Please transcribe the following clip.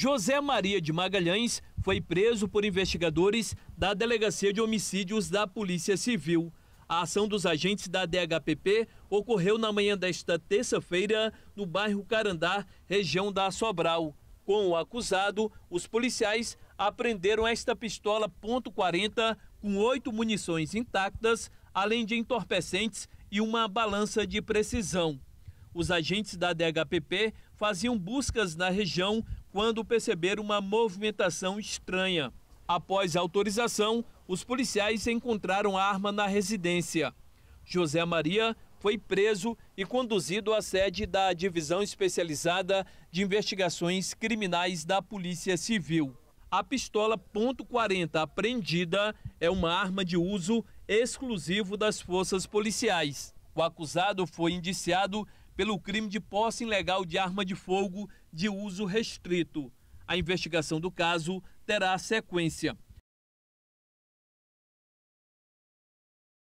José Maria de Magalhães foi preso por investigadores da Delegacia de Homicídios da Polícia Civil. A ação dos agentes da DHPP ocorreu na manhã desta terça-feira no bairro Carandá, região da Sobral. Com o acusado, os policiais apreenderam esta pistola .40 com oito munições intactas, além de entorpecentes e uma balança de precisão. Os agentes da DHPP faziam buscas na região quando perceberam uma movimentação estranha. Após a autorização, os policiais encontraram a arma na residência. José Maria foi preso e conduzido à sede da Divisão Especializada de Investigações Criminais da Polícia Civil. A pistola .40 apreendida é uma arma de uso exclusivo das forças policiais. O acusado foi indiciado pelo crime de posse ilegal de arma de fogo de uso restrito. A investigação do caso terá sequência.